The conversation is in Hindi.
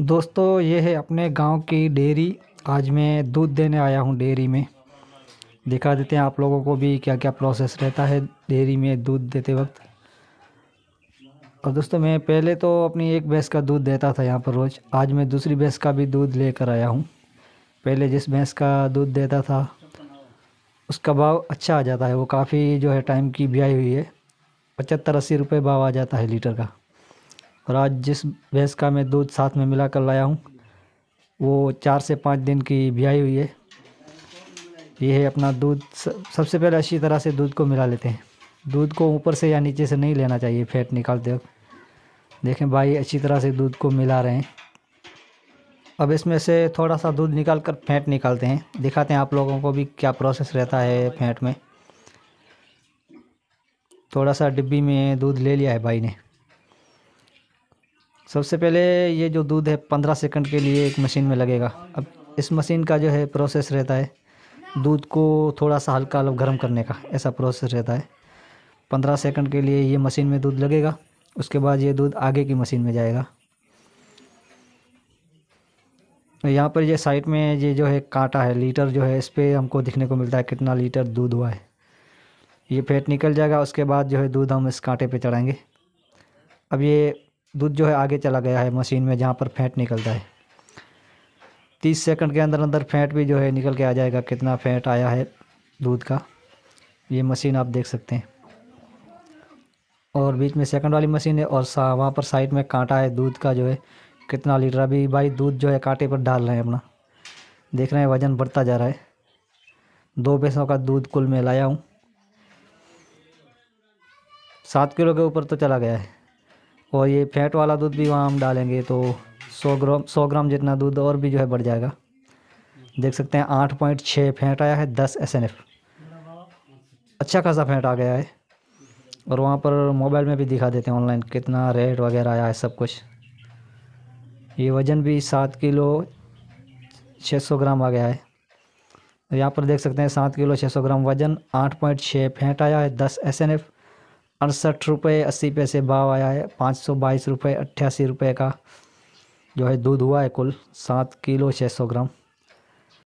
दोस्तों ये है अपने गांव की डेयरी आज मैं दूध देने आया हूँ डेयरी में दिखा देते हैं आप लोगों को भी क्या क्या प्रोसेस रहता है डेयरी में दूध देते वक्त और दोस्तों मैं पहले तो अपनी एक भैंस का दूध देता था यहाँ पर रोज़ आज मैं दूसरी भैंस का भी दूध लेकर आया हूँ पहले जिस भैंस का दूध देता था उसका भाव अच्छा आ जाता है वो काफ़ी जो है टाइम की ब्याई हुई है पचहत्तर अस्सी रुपये भाव आ जाता है लीटर का और आज जिस भैंस का मैं दूध साथ में मिला कर लाया हूँ वो चार से पाँच दिन की ब्याई हुई है ये है अपना दूध सबसे पहले अच्छी तरह से दूध को मिला लेते हैं दूध को ऊपर से या नीचे से नहीं लेना चाहिए फैट निकालते वक्त देखें भाई अच्छी तरह से दूध को मिला रहे हैं अब इसमें से थोड़ा सा दूध निकाल कर फेंट निकालते हैं दिखाते हैं आप लोगों को भी क्या प्रोसेस रहता है फेंट में थोड़ा सा डिब्बी में दूध ले लिया है भाई ने सबसे पहले ये जो दूध है पंद्रह सेकंड के लिए एक मशीन में लगेगा अब इस मशीन का जो है प्रोसेस रहता है दूध को थोड़ा सा हल्का हल्का गर्म करने का ऐसा प्रोसेस रहता है पंद्रह सेकंड के लिए ये मशीन में दूध लगेगा उसके बाद ये दूध आगे की मशीन में जाएगा यहाँ पर ये साइड में ये जो है कांटा है लीटर जो है इस पर हमको दिखने को मिलता है कितना लीटर दूध हुआ है ये फेट निकल जाएगा उसके बाद जो है दूध हम इस कांटे पे चढ़ाएंगे अब ये दूध जो है आगे चला गया है मशीन में जहाँ पर फैट निकलता है तीस सेकंड के अंदर अंदर फैट भी जो है निकल के आ जाएगा कितना फैट आया है दूध का ये मशीन आप देख सकते हैं और बीच में सेकंड वाली मशीन है और सा वहाँ पर साइड में कांटा है दूध का जो है कितना लीटर अभी भाई दूध जो है कांटे पर डाल रहे हैं अपना देख रहे हैं वज़न बढ़ता जा रहा है दो पैसों का दूध कुल में लाया हूँ सात किलो के ऊपर तो चला गया है और ये फैट वाला दूध भी वहाँ हम डालेंगे तो 100 ग्राम 100 ग्राम जितना दूध और भी जो है बढ़ जाएगा देख सकते हैं आठ पॉइंट छः फैट आया है दस एस एन एफ अच्छा खासा फैट आ गया है और वहाँ पर मोबाइल में भी दिखा देते हैं ऑनलाइन कितना रेट वगैरह आया है सब कुछ ये वज़न भी सात किलो छः सौ ग्राम आ गया है यहाँ पर देख सकते हैं सात किलो छः सौ ग्राम वज़न आठ पॉइंट छः फैट आया है दस एस एन एफ़ अड़सठ रुपये अस्सी पैसे भाव आया है पाँच सौ बाईस रुपये अट्ठासी रुपये का जो है दूध हुआ है कुल सात किलो छः सौ ग्राम